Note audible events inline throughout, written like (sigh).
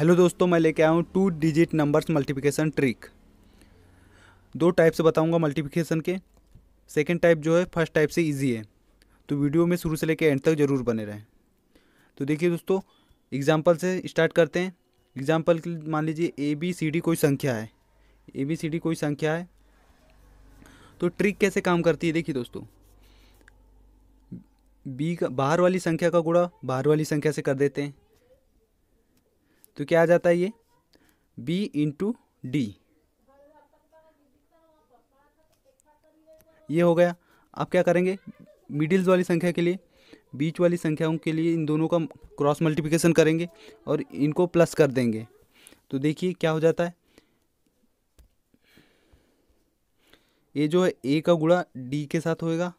hello दोस्तों मैं लेके आया हूँ two digit numbers multiplication trick दो टाइप से बताऊँगा मल्टीप्लिकेशन के सेकेंड टाइप जो है फर्स्ट टाइप से ईजी है तो वीडियो में शुरू से लेकर एंड तक ज़रूर बने रहें तो देखिए दोस्तों एग्जाम्पल से स्टार्ट करते हैं एग्जाम्पल के मान लीजिए ए बी सी डी कोई संख्या है ए बी सी डी कोई संख्या है तो ट्रिक कैसे काम करती है देखिए दोस्तों बी का बाहर वाली संख्या का गुड़ा बाहर वाली संख्या से कर देते हैं तो क्या आ जाता है ये बी इंटू डी ये हो गया अब क्या करेंगे मिडिल्स वाली संख्या के लिए बीच वाली संख्याओं के लिए इन दोनों का क्रॉस मल्टीप्लिकेशन करेंगे और इनको प्लस कर देंगे तो देखिए क्या हो जाता है ये जो है ए का गुड़ा डी के साथ होएगा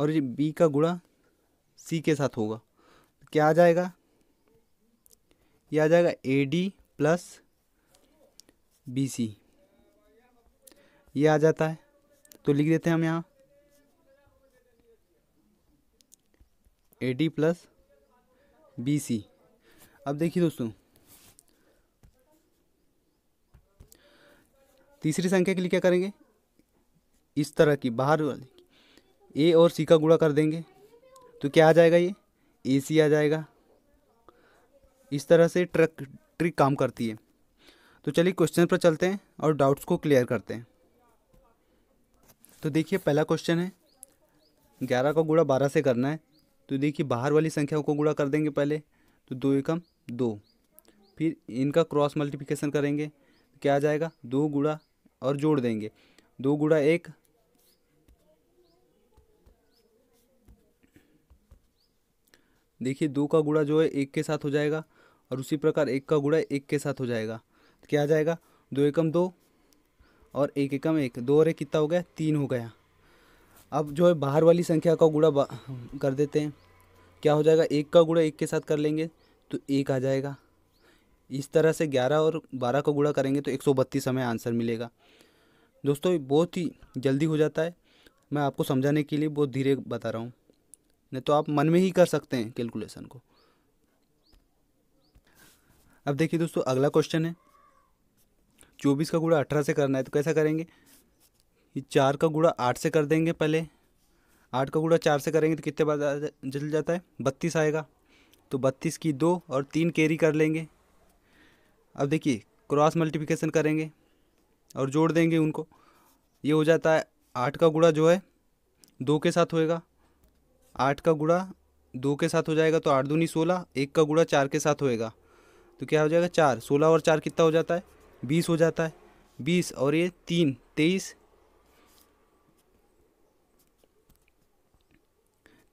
और ये बी का गुड़ा सी के साथ होगा क्या आ जाएगा ये आ जाएगा A D plus B C ये आ जाता है तो लिख देते हैं हम यहाँ A D plus B C अब देखिए दोस्तों तीसरी संख्या के लिए क्या करेंगे इस तरह की बाहर वाली ए और सी का गुड़ा कर देंगे तो क्या आ जाएगा ये ए सी आ जाएगा इस तरह से ट्रक ट्रिक काम करती है तो चलिए क्वेश्चन पर चलते हैं और डाउट्स को क्लियर करते हैं तो देखिए पहला क्वेश्चन है ग्यारह का गुड़ा बारह से करना है तो देखिए बाहर वाली संख्याओं को गुड़ा कर देंगे पहले तो दो एकम दो फिर इनका क्रॉस मल्टीप्लिकेशन करेंगे तो क्या आ जाएगा दो गुड़ा और जोड़ देंगे दो गुड़ा एक देखिए दो का गुड़ा जो है एक के साथ हो जाएगा और उसी प्रकार एक का गुड़ा एक के साथ हो जाएगा क्या आ जाएगा दो एकम दो और एक एकम एक दो और एक कितना हो गया तीन हो गया अब जो है बाहर वाली संख्या का गुड़ा कर देते हैं क्या हो जाएगा एक का गुड़ा एक के साथ कर लेंगे तो एक आ जाएगा इस तरह से ग्यारह और बारह का गुड़ा करेंगे तो एक सौ बत्तीस हमें आंसर मिलेगा दोस्तों बहुत ही जल्दी हो जाता है मैं आपको समझाने के लिए बहुत धीरे बता रहा हूँ नहीं तो आप मन में ही कर सकते हैं कैलकुलेसन को अब देखिए दोस्तों अगला क्वेश्चन है चौबीस का गुड़ा अठारह से करना है तो कैसा करेंगे ये चार का गुड़ा आठ से कर देंगे पहले आठ का गुड़ा चार से करेंगे तो कितने बाद जल जाता है बत्तीस आएगा तो बत्तीस की दो और तीन कैरी कर लेंगे अब देखिए क्रॉस मल्टीप्लिकेशन करेंगे और जोड़ देंगे उनको ये हो जाता है आठ का गुड़ा जो है दो के साथ होएगा आठ का गुड़ा दो के साथ हो जाएगा तो आठ दूनी सोलह एक का गुड़ा चार के साथ होएगा तो क्या हो जाएगा चार सोलह और चार कितना हो जाता है बीस हो जाता है बीस और ये तीन तेईस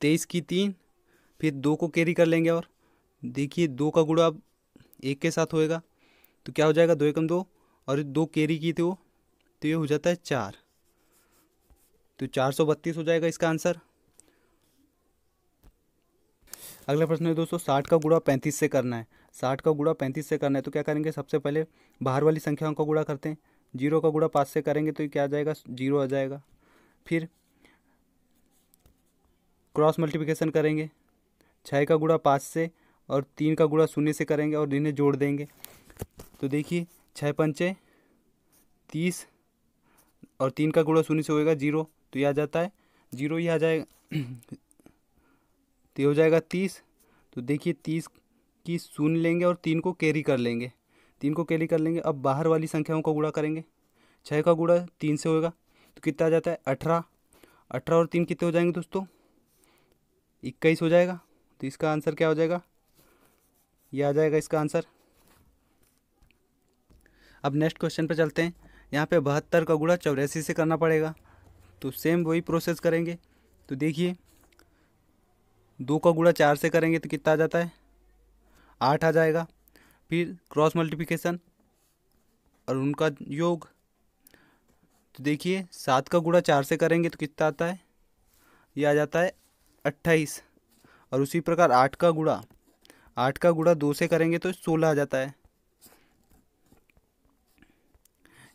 तेईस की तीन फिर दो को कैरी कर लेंगे और देखिए दो का गुड़ा अब एक के साथ होएगा तो क्या हो जाएगा दो एकम दो और दो कैरी की तो तो ये हो जाता है चार तो चार सौ बत्तीस हो जाएगा इसका आंसर अगला प्रश्न है दोस्तों साठ का गुड़ा पैंतीस से करना है साठ का गुड़ा पैंतीस से करना है तो क्या करेंगे सबसे पहले बाहर वाली संख्याओं का गुड़ा करते हैं जीरो का गुड़ा पाँच से करेंगे तो ये क्या आ जाएगा जीरो आ जाएगा फिर क्रॉस मल्टीप्लिकेशन करेंगे छः का गुड़ा पाँच से और तीन का गुड़ा शून्य से करेंगे और इन्हें जोड़ देंगे तो देखिए छः पंचे तीस और तीन का गुड़ा शून्य से होएगा जीरो तो ये आ जाता है जीरो ही आ जाएगा (clears throat) तो हो जाएगा तीस तो देखिए तीस की शून्य लेंगे और तीन को कैरी कर लेंगे तीन को कैरी कर लेंगे अब बाहर वाली संख्याओं का गुड़ा करेंगे छः का गुड़ा तीन से होगा तो कितना आ जाता है अठारह अठारह और तीन कितने हो जाएंगे दोस्तों इक्कीस हो जाएगा तो इसका आंसर क्या हो जाएगा ये आ जाएगा इसका आंसर अब नेक्स्ट क्वेश्चन पर चलते हैं यहाँ पे बहत्तर का गुड़ा चौरासी से करना पड़ेगा तो सेम वही प्रोसेस करेंगे तो देखिए दो का गुड़ा चार से करेंगे तो कितना आ जाता है आठ आ जाएगा फिर क्रॉस मल्टीप्लिकेशन और उनका योग तो देखिए सात का गुड़ा चार से करेंगे तो कितना आता है ये आ जाता है अट्ठाईस और उसी प्रकार आठ का गुड़ा आठ का गुड़ा दो से करेंगे तो सोलह आ जाता है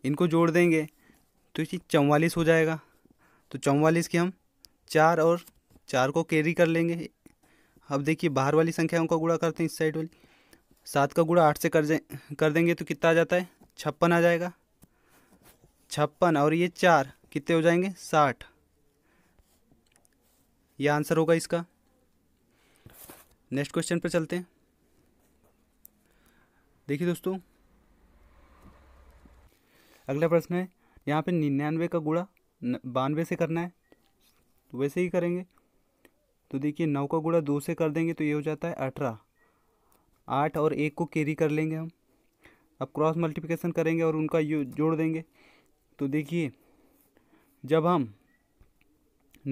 इनको जोड़ देंगे तो इसी चौवालीस हो जाएगा तो चौवालीस के हम चार और चार को कैरी कर लेंगे अब देखिए बाहर वाली संख्याओं का गुड़ा करते हैं इस साइड वाली सात का गुड़ा आठ से कर जाए कर देंगे तो कितना आ जाता है छप्पन आ जाएगा छप्पन और ये चार कितने हो जाएंगे साठ ये आंसर होगा इसका नेक्स्ट क्वेश्चन पर चलते हैं देखिए दोस्तों अगला प्रश्न है यहाँ पे निन्यानवे का गुड़ा बानवे से करना है तो वैसे ही करेंगे तो देखिए नौ का गुड़ा दो से कर देंगे तो ये हो जाता है अठारह आठ और एक को कैरी कर लेंगे हम अब क्रॉस मल्टीप्लिकेशन करेंगे और उनका जोड़ देंगे तो देखिए जब हम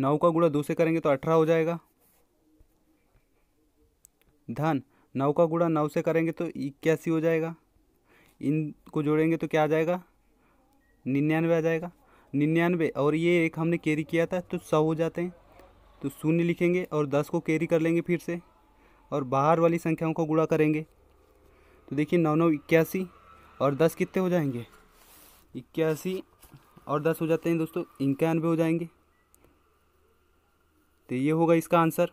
नौ का गुड़ा दो से करेंगे तो अठारह हो जाएगा धन नौ का गुड़ा नौ से करेंगे तो इक्यासी हो जाएगा इनको जोड़ेंगे तो क्या आ जाएगा निन्यानवे आ जाएगा निन्यानवे और ये एक हमने कैरी किया था तो सौ हो जाते हैं तो शून्य लिखेंगे और दस को कैरी कर लेंगे फिर से और बाहर वाली संख्याओं को गुणा करेंगे तो देखिए नौ नौ इक्यासी और दस कितने हो जाएंगे इक्यासी और दस हो जाते हैं दोस्तों इक्यानवे हो जाएंगे तो ये होगा इसका आंसर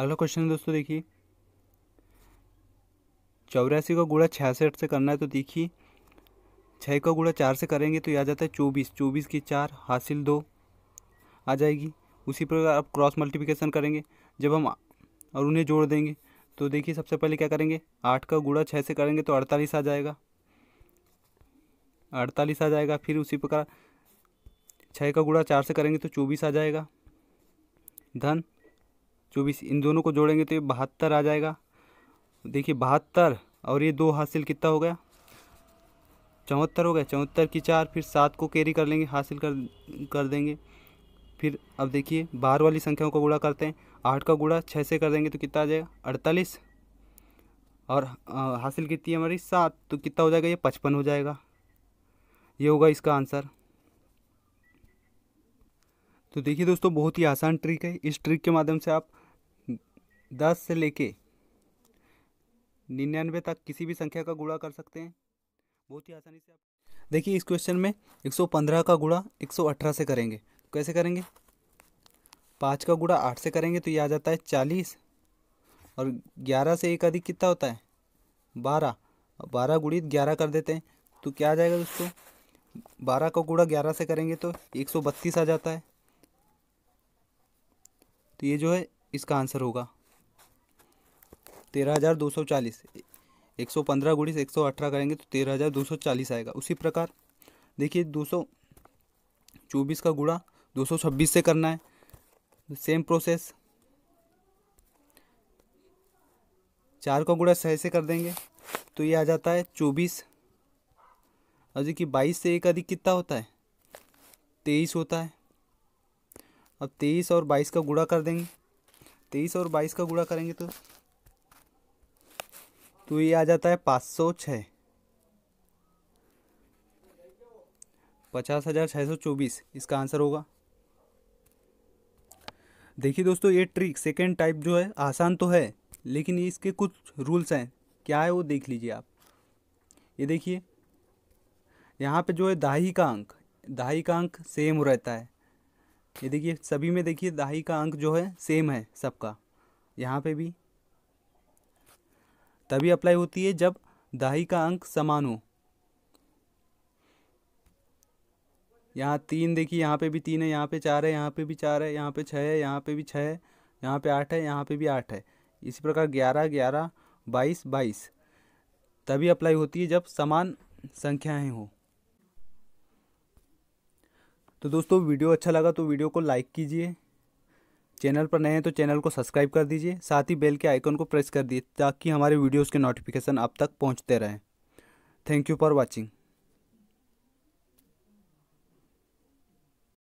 अगला क्वेश्चन है दोस्तों देखिए चौरासी को गुड़ा छियासठ से करना है तो देखिए छः का गुड़ा चार से करेंगे तो ये आ जाता है चौबीस चौबीस की चार हासिल दो आ जाएगी उसी प्रकार आप क्रॉस मल्टीप्लिकेशन करेंगे जब हम और उन्हें जोड़ देंगे तो देखिए सबसे पहले क्या करेंगे आठ का गुड़ा छः से करेंगे तो अड़तालीस आ जाएगा अड़तालीस आ जाएगा फिर उसी प्रकार छः का गुड़ा चार से करेंगे तो चौबीस आ जाएगा धन चौबीस इन दोनों को जोड़ेंगे तो ये बहत्तर आ जाएगा देखिए बहत्तर और ये दो हासिल कितना हो गया चौहत्तर हो गया चौहत्तर की चार फिर सात को कैरी कर लेंगे हासिल कर कर देंगे फिर अब देखिए बाहर वाली संख्याओं का गुड़ा करते हैं आठ का गुड़ा छः से कर देंगे तो कितना आ जाएगा अड़तालीस और आ, हासिल कितनी है हमारी सात तो कितना हो जाएगा ये पचपन हो जाएगा ये होगा इसका आंसर तो देखिए दोस्तों बहुत ही आसान ट्रिक है इस ट्रिक के माध्यम से आप दस से लेके निन्यानवे तक किसी भी संख्या का गुड़ा कर सकते हैं बहुत ही आसानी से आप देखिए इस क्वेश्चन में 115 का गुड़ा 118 से करेंगे तो कैसे करेंगे पाँच का गुड़ा आठ से करेंगे तो ये आ जाता है चालीस और ग्यारह से एक अधिक कितना होता है बारह बारह गुड़ी ग्यारह कर देते हैं तो क्या आ जाएगा दोस्तों बारह का गुड़ा ग्यारह से करेंगे तो एक सौ बत्तीस आ जाता है तो ये जो है इसका आंसर होगा तेरह हज़ार दो सौ चालीस एक सौ पंद्रह गुड़ी से एक सौ अठारह करेंगे तो तेरह हज़ार दो सौ चालीस आएगा उसी प्रकार देखिए दो सौ चौबीस का गुड़ा दो सौ छब्बीस से करना है सेम प्रोसेस चार का गुड़ा छः से कर देंगे तो ये आ जाता है चौबीस अब देखिए बाईस से एक अधिक कितना होता है तेईस होता है अब तेईस और बाईस का गुड़ा कर देंगे तेईस और बाईस का गुड़ा करेंगे तो तो ये आ जाता है पाँच सौ छः पचास हज़ार छः सौ चौबीस इसका आंसर होगा देखिए दोस्तों ये ट्रिक सेकेंड टाइप जो है आसान तो है लेकिन इसके कुछ रूल्स हैं क्या है वो देख लीजिए आप ये देखिए यहाँ पे जो है दाही का अंक दाही का अंक सेम रहता है ये देखिए सभी में देखिए दाही का अंक जो है सेम है सबका यहाँ पे भी तभी अप्लाई होती है जब दाही का अंक समान हो यहाँ तीन देखिए यहाँ पे भी तीन है यहाँ पे चार है यहाँ पे भी चार है यहाँ पे छः है यहाँ पे भी छः है यहाँ पे आठ है यहाँ पे भी आठ है इसी प्रकार ग्यारह ग्यारह बाईस बाईस तभी अप्लाई होती है जब समान संख्याएं हों तो दोस्तों वीडियो अच्छा लगा तो वीडियो को लाइक कीजिए चैनल पर नए हैं तो चैनल को सब्सक्राइब कर दीजिए साथ ही बेल के आइकन को प्रेस कर दीजिए ताकि हमारे वीडियोज़ के नोटिफिकेशन आप तक पहुँचते रहें थैंक यू फॉर वॉचिंग